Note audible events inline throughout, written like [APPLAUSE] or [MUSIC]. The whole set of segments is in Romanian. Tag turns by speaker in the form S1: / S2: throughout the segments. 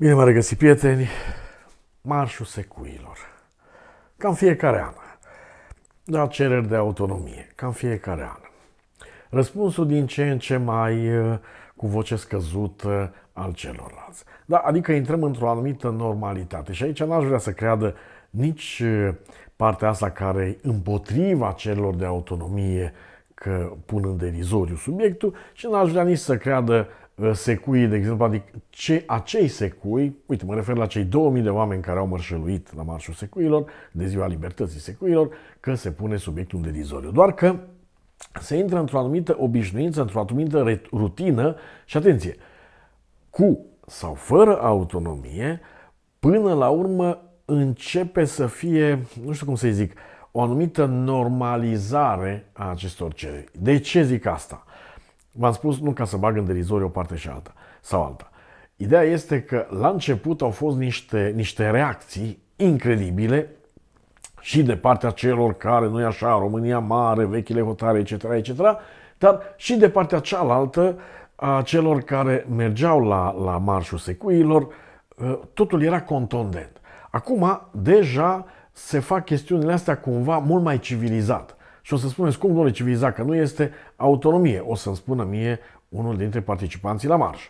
S1: Bine m-a regăsit, prieteni! Marșul secuilor. Cam fiecare an. La da, cereri de autonomie. Cam fiecare an. Răspunsul din ce în ce mai uh, cu voce scăzută al celorlalți. Da, adică intrăm într-o anumită normalitate. Și aici n-aș vrea să creadă nici uh, partea asta care e împotriva celor de autonomie că pun în derizoriu subiectul și n-aș vrea nici să creadă Uh, secuii, de exemplu, adică ce, acei secui, uite, mă refer la cei 2000 de oameni care au mărșăluit la Marșul Secuilor, de Ziua Libertății Secuilor, că se pune subiectul de dizoriu. Doar că se intră într-o anumită obișnuință, într-o anumită rutină și atenție, cu sau fără autonomie, până la urmă începe să fie, nu știu cum să-i zic, o anumită normalizare a acestor cereri. De ce zic asta? V-am spus nu ca să bag în derizoriu o parte și alta sau alta. Ideea este că la început au fost niște, niște reacții incredibile și de partea celor care, nu-i așa, România mare, vechile hotare, etc., etc., dar și de partea cealaltă a celor care mergeau la, la marșul secuilor, ă, totul era contondent. Acum, deja se fac chestiunile astea cumva mult mai civilizat. Și o să spuneți, cum, domnule Civizac, că nu este autonomie? O să-mi spună mie unul dintre participanții la marș.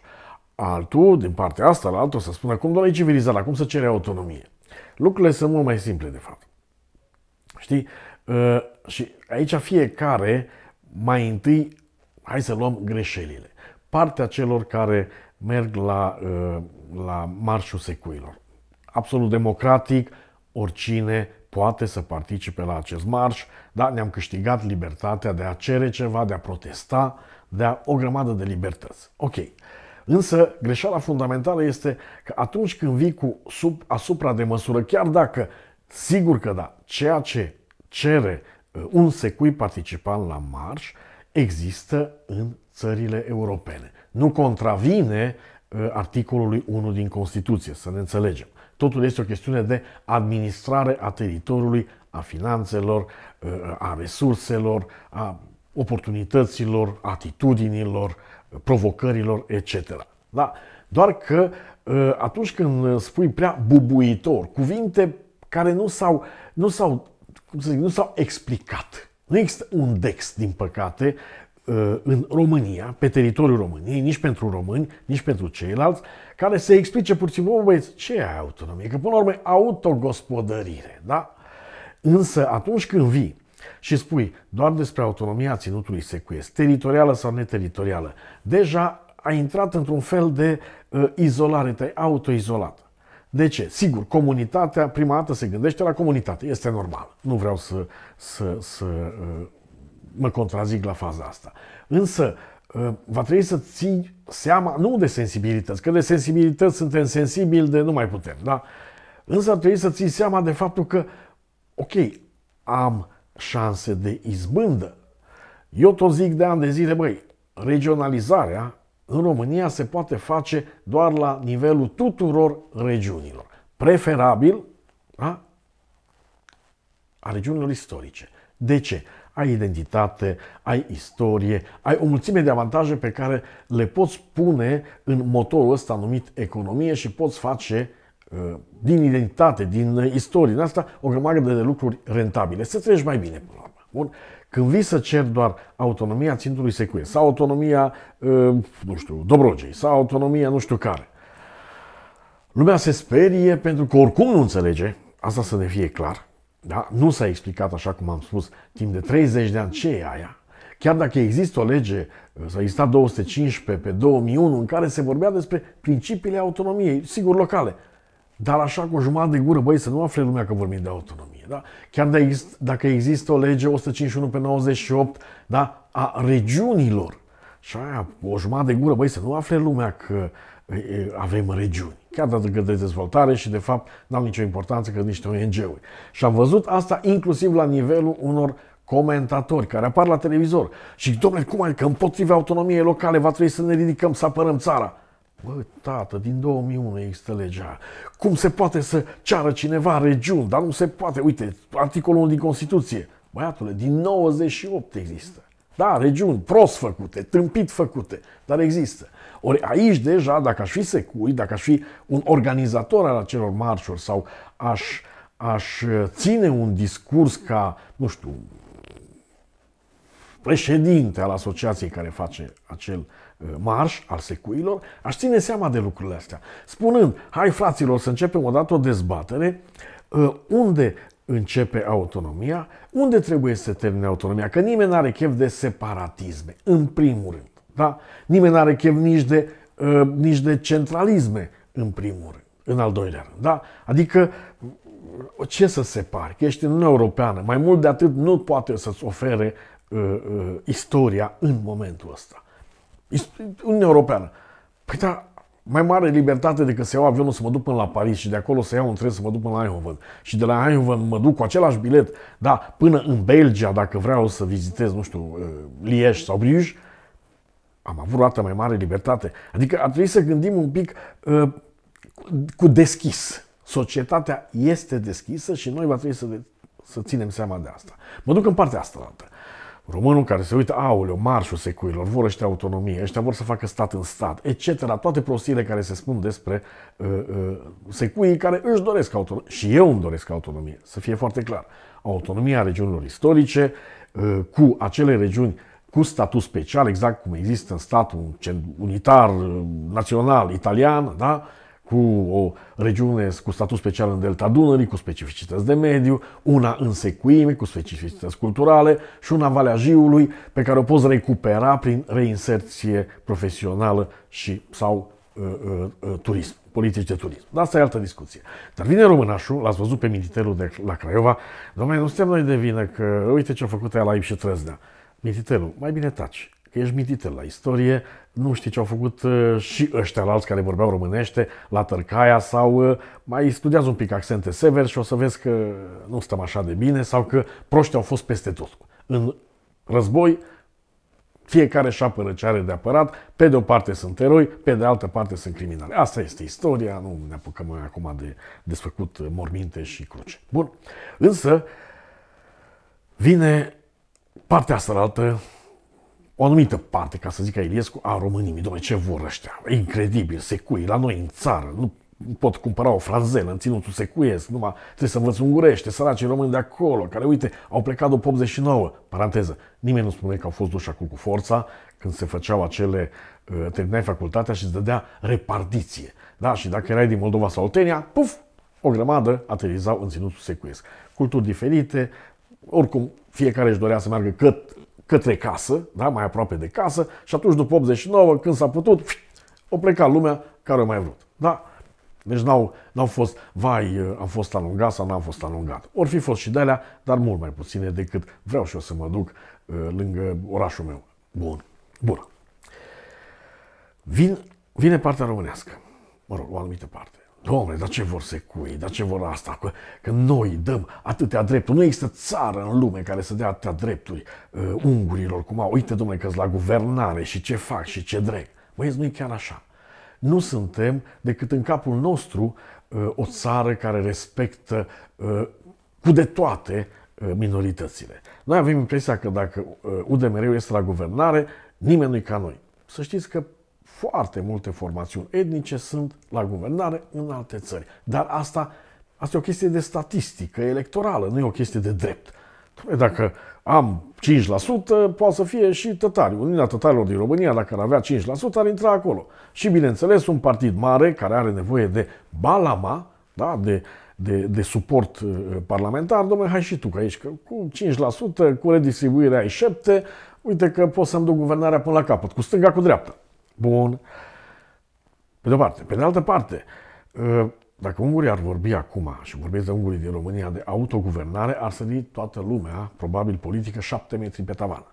S1: Altul, din partea asta, la altul, o să spună, cum, domnule civilizat, cum să cere autonomie? Lucrurile sunt mult mai simple, de fapt. Știi? Uh, și aici fiecare, mai întâi, hai să luăm greșelile. Partea celor care merg la, uh, la marșul secuilor. Absolut democratic, oricine poate să participe la acest marș, dar ne-am câștigat libertatea de a cere ceva, de a protesta, de a o grămadă de libertăți. Ok. Însă, greșeala fundamentală este că atunci când vii cu sub, asupra de măsură, chiar dacă, sigur că da, ceea ce cere uh, un secui participant la marș există în țările europene. Nu contravine uh, articolului 1 din Constituție, să ne înțelegem. Totul este o chestiune de administrare a teritoriului, a finanțelor, a resurselor, a oportunităților, atitudinilor, provocărilor, etc. Da? Doar că ă, atunci când spui prea bubuitor, cuvinte care nu s-au, nu s-au, cum să zic, nu s-au explicat. Nu există un dex, din păcate, Uh, în România, pe teritoriul României, nici pentru români, nici pentru ceilalți, care să explice puțin, bă, băieți, ce e autonomie? Că până la urmă autogospodărire, da? Însă atunci când vii și spui doar despre autonomia ținutului secuiesc, teritorială sau neteritorială, deja a intrat într-un fel de uh, izolare, te-ai autoizolat. De ce? Sigur, comunitatea, prima dată se gândește la comunitate, este normal. Nu vreau să, să, să uh, mă contrazic la faza asta. Însă, ă, va trebui să ții seama nu de sensibilități, că de sensibilități suntem sensibili de nu mai putem, da? Însă trebuie să ții seama de faptul că, ok, am șanse de izbândă. Eu tot zic de ani de zile, băi, regionalizarea în România se poate face doar la nivelul tuturor regiunilor. Preferabil da? a regiunilor istorice. De ce? ai identitate, ai istorie, ai o mulțime de avantaje pe care le poți pune în motorul ăsta numit economie și poți face uh, din identitate, din uh, istorie, din asta, o grămadă de lucruri rentabile. Să treci mai bine până la urmă. Bun? Când vii să ceri doar autonomia țintului secuie sau autonomia, uh, nu știu, Dobrogei sau autonomia nu știu care, lumea se sperie pentru că oricum nu înțelege, asta să ne fie clar, da? Nu s-a explicat, așa cum am spus, timp de 30 de ani ce e aia. Chiar dacă există o lege, s-a existat 215 pe 2001, în care se vorbea despre principiile autonomiei, sigur locale, dar așa cu o jumătate de gură, băi, să nu afle lumea că vorbim de autonomie. Da? Chiar de exist, dacă există o lege 151 pe 98 da? a regiunilor, și aia, o jumătate de gură, băi, să nu afle lumea că avem regiuni dacă de dezvoltare și, de fapt, n-au nicio importanță că niște ONG-uri. Și am văzut asta inclusiv la nivelul unor comentatori care apar la televizor și domnule, cum că împotriva autonomiei locale va trebui să ne ridicăm, să apărăm țara? Bă, tată, din 2001 există legea. Cum se poate să ceară cineva regiuni, dar nu se poate? Uite, articolul 1 din Constituție. Băiatule, din 98 există. Da, regiuni prost făcute, tâmpit făcute, dar există. Ori aici deja, dacă aș fi secui, dacă aș fi un organizator al acelor marșuri sau aș, aș ține un discurs ca, nu știu, președinte al asociației care face acel uh, marș al secuilor, aș ține seama de lucrurile astea, spunând, hai fraților să începem odată o dezbatere uh, unde începe autonomia, unde trebuie să termine autonomia, că nimeni nu are chef de separatisme, în primul rând. Da? Nimeni nu are chef nici de, uh, nici de centralisme, în primul rând, în al doilea rând. Da? Adică, uh, ce să separi? Că ești în Uniunea Europeană. Mai mult de atât nu poate să-ți ofere uh, uh, istoria în momentul ăsta. Uniunea Europeană. Păi da, mai mare libertate decât să iau avionul să mă duc până la Paris și de acolo să iau un tren să mă duc până la Eindhoven. Și de la Eindhoven mă duc cu același bilet, da, până în Belgia, dacă vreau să vizitez, nu știu, uh, Liege sau Bruges, am avut dată mai mare libertate. Adică ar trebui să gândim un pic uh, cu deschis. Societatea este deschisă și noi va trebui să, de, să ținem seama de asta. Mă duc în partea asta. Românul care se uită, aoleo, marșul secuilor, vor ăștia autonomie, ăștia vor să facă stat în stat, etc. Toate prostiile care se spun despre uh, uh, secuii care își doresc autonomie. Și eu îmi doresc autonomie, să fie foarte clar. Autonomia regiunilor istorice, uh, cu acele regiuni cu statut special, exact cum există în statul unitar uh, național italian, da? cu o regiune cu statut special în delta Dunării, cu specificități de mediu, una în secuime, cu specificități culturale și una Valea Jiului, pe care o poți recupera prin reinserție profesională și sau uh, uh, uh, turism, politici de turism. Dar asta e altă discuție. Dar vine românașul, l-ați văzut pe militerul de la Craiova, domnule, nu suntem noi de vină că uite ce a făcut ea la Ip și Trăznea. mai bine taci că ești mitită la istorie, nu știi ce au făcut uh, și ăștia alți care vorbeau românește la Tărcaia sau uh, mai studiază un pic accente sever și o să vezi că nu stăm așa de bine sau că proștii au fost peste tot. În război, fiecare și apără ce are de apărat, pe de o parte sunt eroi, pe de altă parte sunt criminali. Asta este istoria, nu ne apucăm acum de desfăcut uh, morminte și cruce. Bun, însă vine partea asta altă o anumită parte, ca să zic a Iliescu, a României. Doamne, ce vor ăștia? incredibil, secui, la noi în țară, nu pot cumpăra o frazelă în ținutul secuiesc, numai trebuie să învăț ungurește, săracii români de acolo, care, uite, au plecat după 89, paranteză, nimeni nu spune că au fost duși acolo cu forța, când se făceau acele, uh, terminai facultatea și îți dădea repartiție. Da, și dacă erai din Moldova sau Oltenia, puf, o grămadă aterizau în ținutul secuiesc. Culturi diferite, oricum fiecare își dorea să meargă cât către casă, da, mai aproape de casă, și atunci după 89, când s-a putut, o pleca lumea care o mai vrut. Da? Deci n-au, n-au fost, vai, am fost alungat sau n-am fost alungat. Or fi fost și de alea, dar mult mai puține decât vreau și eu să mă duc uh, lângă orașul meu. Bun. Bun. Vin, vine partea românească. Mă rog, o anumită parte. Doamne, dar ce vor secui, dar ce vor asta? Că, că noi dăm atâtea drepturi. Nu există țară în lume care să dea atâtea drepturi uh, ungurilor, cum au. Uite, domnule, că la guvernare și ce fac și ce drept. Băieți, nu e chiar așa. Nu suntem decât în capul nostru uh, o țară care respectă uh, cu de toate uh, minoritățile. Noi avem impresia că dacă uh, UDMR-ul este la guvernare, nimeni nu e ca noi. Să știți că foarte multe formațiuni etnice sunt la guvernare în alte țări. Dar asta, asta e o chestie de statistică electorală, nu e o chestie de drept. Dacă am 5%, poate să fie și tătari. Uniunea Tătarilor din România, dacă ar avea 5%, ar intra acolo. Și, bineînțeles, un partid mare care are nevoie de balama, da, de, de, de suport uh, parlamentar, domnule, hai și tu, că aici, că cu 5%, cu redistribuirea ai 7%, uite că pot să-mi duc guvernarea până la capăt, cu stânga, cu dreapta bun. Pe de-o parte. Pe de altă parte, uh, dacă ungurii ar vorbi acum, și vorbesc de ungurii din România, de autoguvernare, ar sări toată lumea, probabil politică, șapte metri pe tavan.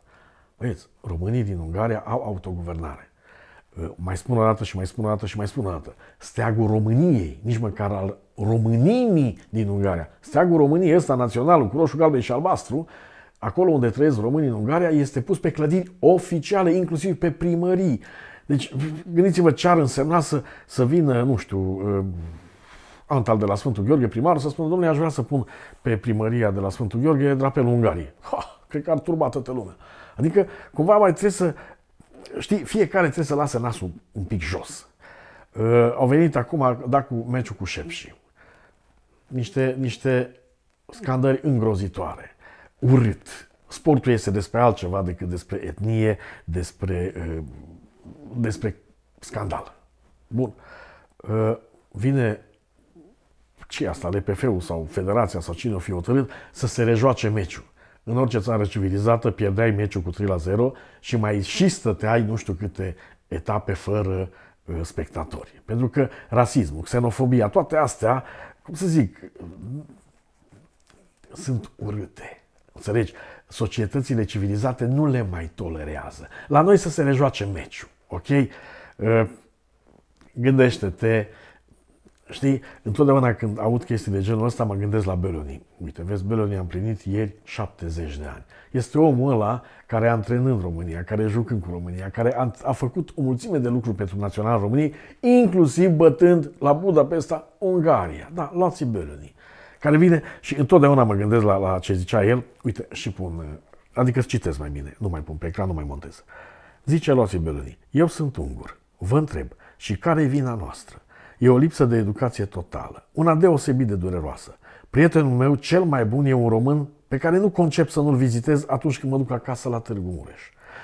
S1: Vedeți, românii din Ungaria au autoguvernare. Uh, mai spun o dată și mai spun o dată și mai spun o dată. Steagul României, nici măcar al româninii din Ungaria. Steagul României ăsta național cu roșu, galben și albastru, acolo unde trăiesc românii în Ungaria, este pus pe clădiri oficiale, inclusiv pe primării. Deci, gândiți-vă ce ar însemna să, să vină, nu știu, uh, Antal de la Sfântul Gheorghe, primarul, să spună, domnule, aș vrea să pun pe primăria de la Sfântul Gheorghe drapelul Ungariei. [LAUGHS] Ha, cred că ar turba toată lumea. Adică, cumva mai trebuie să, știi, fiecare trebuie să lasă nasul un pic jos. Uh, au venit acum, da, cu meciul cu Șepși. Niște, niște scandări îngrozitoare, urât. Sportul este despre altceva decât despre etnie, despre uh, despre scandal. Bun. Uh, vine ce asta, LPF-ul sau Federația sau cine o fi hotărât, să se rejoace meciul. În orice țară civilizată pierdeai meciul cu 3 la 0 și mai și stăteai nu știu câte etape fără uh, spectatori. Pentru că rasismul, xenofobia, toate astea, cum să zic, sunt urâte. Înțelegi? Societățile civilizate nu le mai tolerează. La noi să se rejoace meciul ok? Ă, gândește-te, știi, întotdeauna când aud chestii de genul ăsta, mă gândesc la Beloni. Uite, vezi, Beloni a împlinit ieri 70 de ani. Este omul ăla care a antrenat România, care în cu România, care a, a făcut o mulțime de lucruri pentru Național României, inclusiv bătând la Budapesta Ungaria. Da, luați Beloni. Care vine și întotdeauna mă gândesc la, la ce zicea el, uite, și pun, adică citesc mai bine, nu mai pun pe ecran, nu mai montez. Uh, Zice Loții Beloni, eu sunt ungur, vă întreb, și care e vina noastră? E o lipsă de educație totală, una deosebit de dureroasă. Prietenul meu cel mai bun e un român pe care nu concep să nu-l vizitez atunci când mă duc acasă la Târgu Mureș.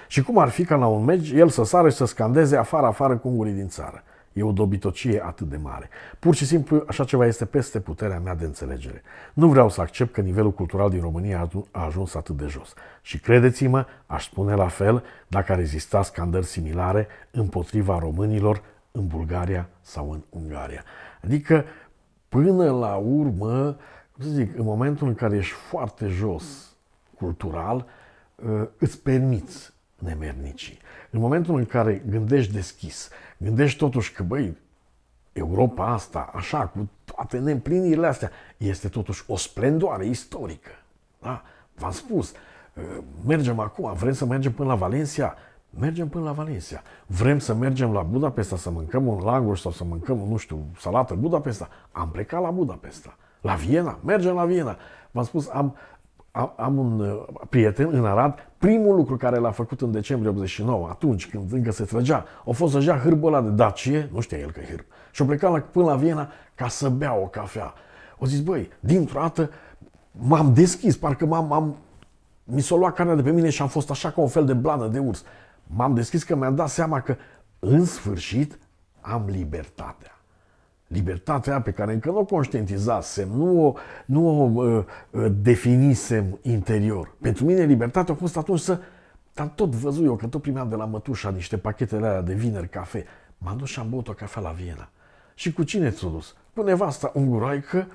S1: Și cum ar fi ca la un meci, el să sară și să scandeze afară, afară cu ungurii din țară. E o dobitocie atât de mare. Pur și simplu, așa ceva este peste puterea mea de înțelegere. Nu vreau să accept că nivelul cultural din România a ajuns atât de jos. Și credeți-mă, aș spune la fel dacă ar exista scandări similare împotriva românilor în Bulgaria sau în Ungaria. Adică, până la urmă, cum să zic, în momentul în care ești foarte jos cultural, ă, îți permiți nemernicii. În momentul în care gândești deschis, Gândești totuși că, băi, Europa asta, așa, cu toate neîmplinirile astea, este totuși o splendoare istorică. Da? V-am spus, uh, mergem acum, vrem să mergem până la Valencia, mergem până la Valencia. Vrem să mergem la Budapesta să mâncăm un langoș sau să mâncăm, nu știu, salată Budapesta. Am plecat la Budapesta. La Viena, mergem la Viena. V-am spus, am am un uh, prieten în Arad, primul lucru care l-a făcut în decembrie 89, atunci când încă se trăgea, a fost să ia hârbul ăla de dacie, nu știa el că e hârb, și a plecat la, până la Viena ca să bea o cafea. O zis, băi, dintr-o dată m-am deschis, parcă m-am, am mi s-a luat carnea de pe mine și am fost așa ca un fel de blană de urs. M-am deschis că mi-am dat seama că, în sfârșit, am libertatea libertatea pe care încă nu o conștientizasem, nu o, nu o uh, uh, definisem interior. Pentru mine libertatea a fost atunci să... Dar tot văzut eu că tot primeam de la mătușa niște pachetele alea de vineri, cafe. M-am dus și am băut o cafea la Viena. Și cu cine ți-o dus? Cu nevasta unguroaică, uh,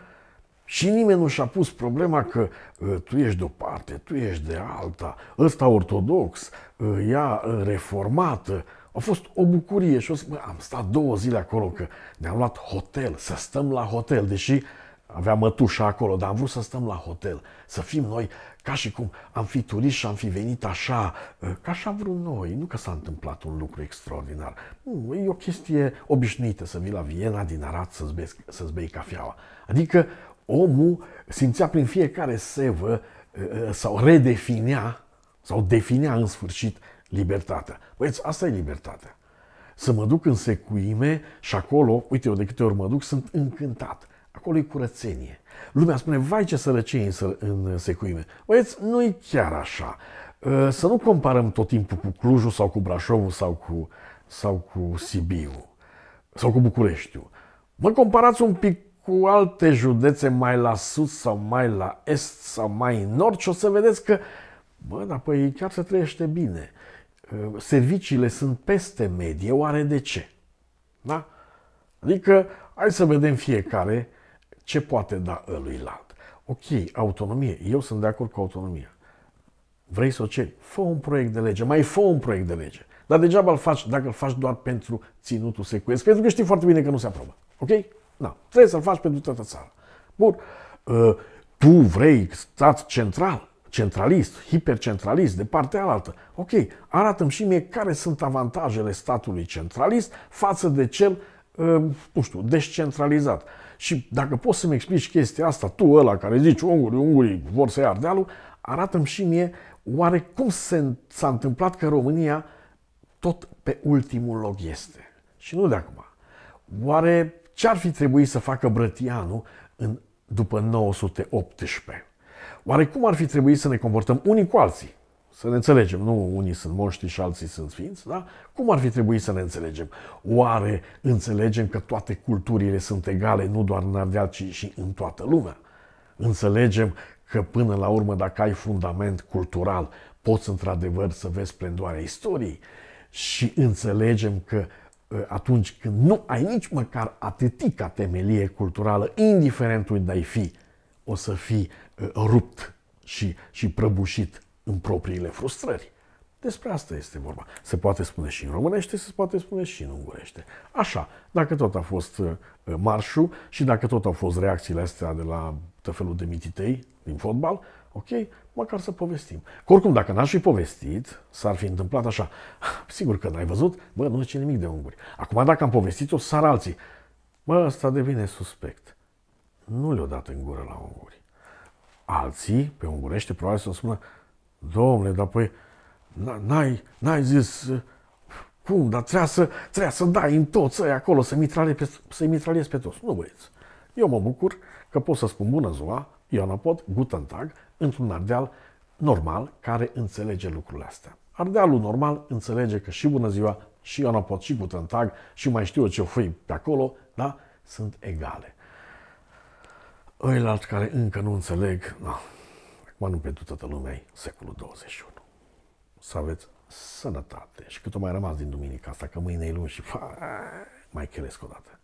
S1: și nimeni nu și-a pus problema că ă, tu ești de o parte, tu ești de alta, ăsta ortodox, ă, ea ă, reformată. A fost o bucurie și o spus, am stat două zile acolo că ne-am luat hotel, să stăm la hotel, deși avea mătușa acolo, dar am vrut să stăm la hotel, să fim noi ca și cum am fi turiști și am fi venit așa, ca așa vrut noi, nu că s-a întâmplat un lucru extraordinar. Nu, e o chestie obișnuită să vii la Viena din Arad să-ți bei, să-ți bei cafeaua. Adică omul simțea prin fiecare sevă ă, ă, sau redefinea sau definea în sfârșit libertatea. Băieți, asta e libertatea. Să mă duc în secuime și acolo, uite eu de câte ori mă duc, sunt încântat. Acolo e curățenie. Lumea spune, vai ce sărăcie în secuime. Băieți, nu e chiar așa. Ă, să nu comparăm tot timpul cu Clujul sau cu Brașovul sau cu, sau cu Sibiu sau cu Bucureștiul. Mă comparați un pic cu alte județe mai la sud sau mai la est sau mai în nord și o să vedeți că, bă, dar păi chiar se trăiește bine. Uh, serviciile sunt peste medie, oare de ce? Da? Adică, hai să vedem fiecare ce poate da lat. Ok, autonomie. Eu sunt de acord cu autonomia. Vrei să o ceri? Fă un proiect de lege. Mai fă un proiect de lege. Dar degeaba îl faci dacă îl faci doar pentru ținutul secuiesc. Pentru că știi foarte bine că nu se aprobă. Ok? Da, trebuie să-l faci pentru toată țara. Bun, ă, tu vrei stat central, centralist, hipercentralist, de partea alaltă. Ok, arată-mi și mie care sunt avantajele statului centralist față de cel, ă, nu știu, descentralizat. Și dacă poți să-mi explici chestia asta, tu ăla care zici ungurii, ungurii vor să ia Ardealul, arată-mi și mie oare cum s-a întâmplat că România tot pe ultimul loc este. Și nu de acum. Oare ce ar fi trebuit să facă Brătianu în, după 918? Oare cum ar fi trebuit să ne comportăm unii cu alții? Să ne înțelegem, nu unii sunt moști și alții sunt sfinți, da? Cum ar fi trebuit să ne înțelegem? Oare înțelegem că toate culturile sunt egale, nu doar în Ardeal, ci și în toată lumea? Înțelegem că până la urmă, dacă ai fundament cultural, poți într-adevăr să vezi splendoarea istoriei și înțelegem că Eh, atunci când nu ai nici măcar atâtica temelie culturală, indiferent unde ai fi, o să fii eh, rupt și, și prăbușit în propriile frustrări. Despre asta este vorba. Se poate spune și în românește, se poate spune și în ungurește. Așa, dacă tot a fost eh, marșul și dacă tot au fost reacțiile astea de la tăfelul de mititei din fotbal, Ok? Măcar să povestim. Că oricum, dacă n-aș fi povestit, s-ar fi întâmplat așa. [LAUGHS] Sigur că n-ai văzut, bă, nu zice nimic de unguri. Acum, dacă am povestit-o, s-ar alții. Bă, ăsta devine suspect. Nu le-o dat în gură la unguri. Alții, pe ungurește, probabil să spună, domnule, dar păi, n-ai, n-ai zis, cum, dar trebuia să, trebuia să dai în toți ăia acolo, să-i mitraliez pe, să mitraliez pe toți. Nu, băieți. Eu mă bucur că pot să spun bună ziua, Ioana Pot, Guten Tag, într-un ardeal normal care înțelege lucrurile astea. Ardealul normal înțelege că și bună ziua, și pot și cu tag, și mai știu ce fui pe acolo, da? Sunt egale. Ăilalți care încă nu înțeleg, no, acum nu pentru toată lumea e secolul 21. Să aveți sănătate și cât o mai rămas din duminica asta, că mâine e luni și [LAUGHS] mai cresc o dată.